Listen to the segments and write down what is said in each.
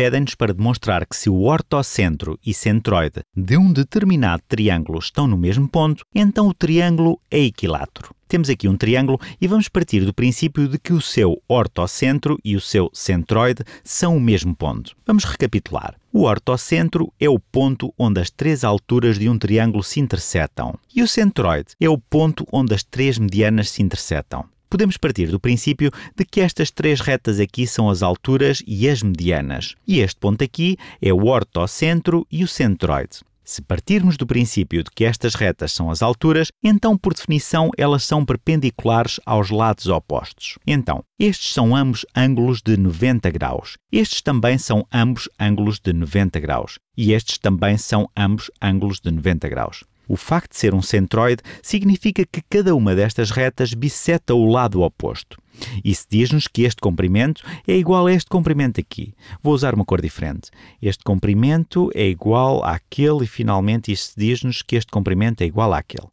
pedem-nos para demonstrar que se o ortocentro e centroide de um determinado triângulo estão no mesmo ponto, então o triângulo é equilátero. Temos aqui um triângulo e vamos partir do princípio de que o seu ortocentro e o seu centroide são o mesmo ponto. Vamos recapitular. O ortocentro é o ponto onde as três alturas de um triângulo se intersetam, e o centroide é o ponto onde as três medianas se intersetam podemos partir do princípio de que estas três retas aqui são as alturas e as medianas, e este ponto aqui é o ortocentro e o centroide. Se partirmos do princípio de que estas retas são as alturas, então, por definição, elas são perpendiculares aos lados opostos. Então, estes são ambos ângulos de 90 graus. Estes também são ambos ângulos de 90 graus. E estes também são ambos ângulos de 90 graus. O facto de ser um centroide significa que cada uma destas retas biseta o lado oposto. Isso diz-nos que este comprimento é igual a este comprimento aqui. Vou usar uma cor diferente. Este comprimento é igual àquele e, finalmente, isso diz-nos que este comprimento é igual àquele.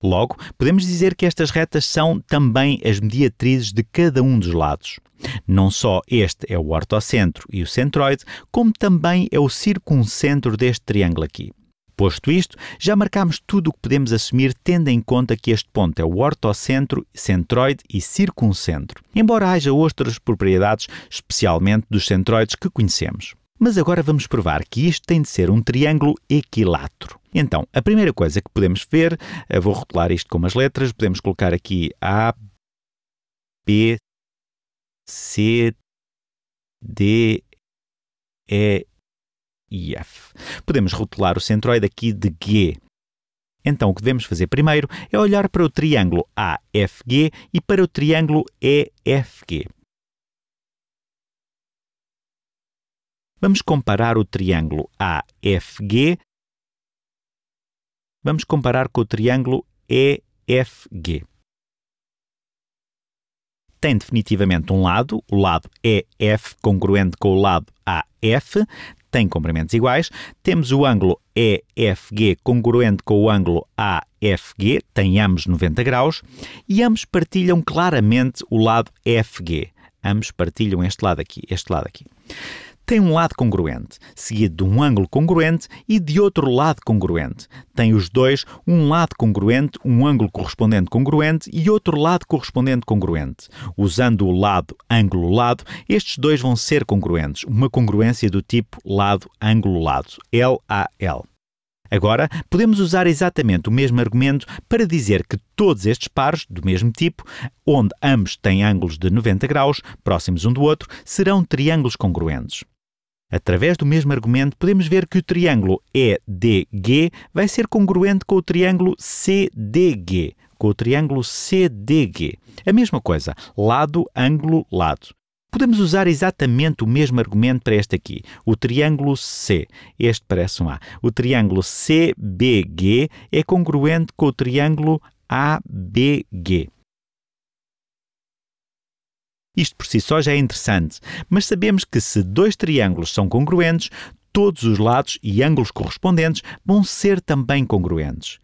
Logo, podemos dizer que estas retas são também as mediatrizes de cada um dos lados. Não só este é o ortocentro e o centroide, como também é o circuncentro deste triângulo aqui. Posto isto, já marcámos tudo o que podemos assumir tendo em conta que este ponto é o ortocentro, centroide e circuncentro, embora haja outras propriedades, especialmente dos centroides que conhecemos. Mas agora vamos provar que isto tem de ser um triângulo equilátero. Então, a primeira coisa que podemos ver, vou rotular isto com umas letras, podemos colocar aqui A, B, C, D, E, e F. Podemos rotular o centroide aqui de G. Então, o que devemos fazer primeiro é olhar para o triângulo AFG e para o triângulo EFG. Vamos comparar o triângulo AFG. Vamos comparar com o triângulo EFG. Tem definitivamente um lado, o lado EF congruente com o lado AF, tem comprimentos iguais. Temos o ângulo EFG congruente com o ângulo AFG, tem ambos 90 graus, e ambos partilham claramente o lado FG. Ambos partilham este lado aqui, este lado aqui tem um lado congruente, seguido de um ângulo congruente e de outro lado congruente. Tem os dois um lado congruente, um ângulo correspondente congruente e outro lado correspondente congruente. Usando o lado, ângulo, lado, estes dois vão ser congruentes, uma congruência do tipo lado, ângulo, lado, LAL. Agora, podemos usar exatamente o mesmo argumento para dizer que todos estes pares, do mesmo tipo, onde ambos têm ângulos de 90 graus, próximos um do outro, serão triângulos congruentes. Através do mesmo argumento, podemos ver que o triângulo EDG vai ser congruente com o triângulo CDG, com o triângulo CDG. A mesma coisa, lado, ângulo, lado. Podemos usar exatamente o mesmo argumento para este aqui, o triângulo C. Este parece um A. O triângulo CBG é congruente com o triângulo ABG. Isto por si só já é interessante, mas sabemos que se dois triângulos são congruentes, todos os lados e ângulos correspondentes vão ser também congruentes.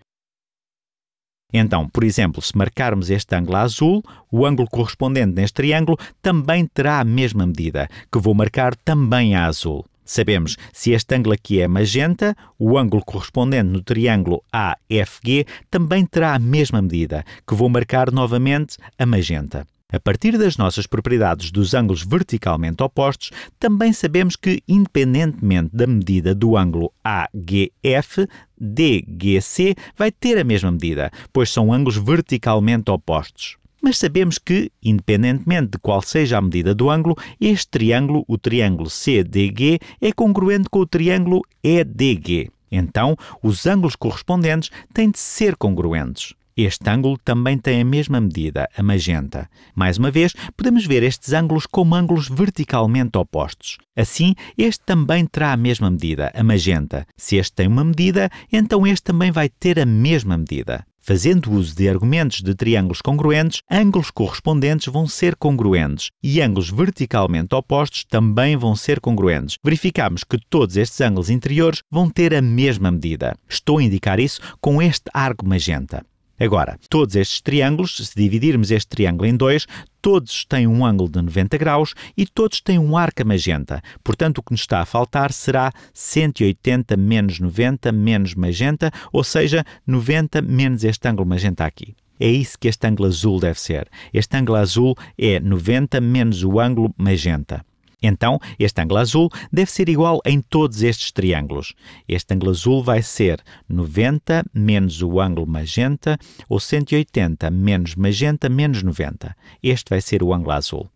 Então, por exemplo, se marcarmos este ângulo azul, o ângulo correspondente neste triângulo também terá a mesma medida, que vou marcar também a azul. Sabemos, se este ângulo aqui é magenta, o ângulo correspondente no triângulo AFG também terá a mesma medida, que vou marcar novamente a magenta. A partir das nossas propriedades dos ângulos verticalmente opostos, também sabemos que, independentemente da medida do ângulo AGF, DGC vai ter a mesma medida, pois são ângulos verticalmente opostos. Mas sabemos que, independentemente de qual seja a medida do ângulo, este triângulo, o triângulo CDG, é congruente com o triângulo EDG. Então, os ângulos correspondentes têm de ser congruentes. Este ângulo também tem a mesma medida, a magenta. Mais uma vez, podemos ver estes ângulos como ângulos verticalmente opostos. Assim, este também terá a mesma medida, a magenta. Se este tem uma medida, então este também vai ter a mesma medida. Fazendo uso de argumentos de triângulos congruentes, ângulos correspondentes vão ser congruentes e ângulos verticalmente opostos também vão ser congruentes. Verificamos que todos estes ângulos interiores vão ter a mesma medida. Estou a indicar isso com este arco magenta. Agora, todos estes triângulos, se dividirmos este triângulo em dois, todos têm um ângulo de 90 graus e todos têm um arca magenta. Portanto, o que nos está a faltar será 180 menos 90 menos magenta, ou seja, 90 menos este ângulo magenta aqui. É isso que este ângulo azul deve ser. Este ângulo azul é 90 menos o ângulo magenta. Então, este ângulo azul deve ser igual em todos estes triângulos. Este ângulo azul vai ser 90 menos o ângulo magenta, ou 180 menos magenta menos 90. Este vai ser o ângulo azul.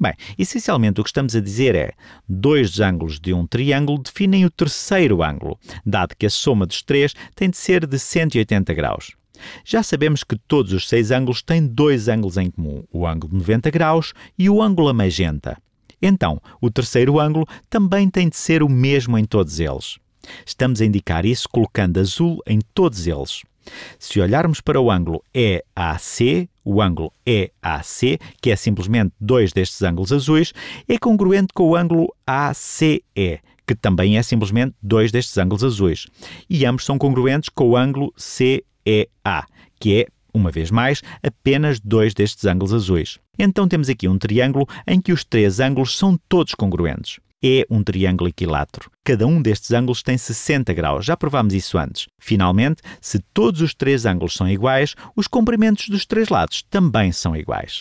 Bem, essencialmente o que estamos a dizer é dois ângulos de um triângulo definem o terceiro ângulo, dado que a soma dos três tem de ser de 180 graus. Já sabemos que todos os seis ângulos têm dois ângulos em comum, o ângulo de 90 graus e o ângulo magenta. Então, o terceiro ângulo também tem de ser o mesmo em todos eles. Estamos a indicar isso colocando azul em todos eles. Se olharmos para o ângulo EAC, o ângulo EAC, que é simplesmente dois destes ângulos azuis, é congruente com o ângulo ACE, que também é simplesmente dois destes ângulos azuis. E ambos são congruentes com o ângulo CEA, que é uma vez mais, apenas dois destes ângulos azuis. Então temos aqui um triângulo em que os três ângulos são todos congruentes. É um triângulo equilátero. Cada um destes ângulos tem 60 graus, já provámos isso antes. Finalmente, se todos os três ângulos são iguais, os comprimentos dos três lados também são iguais.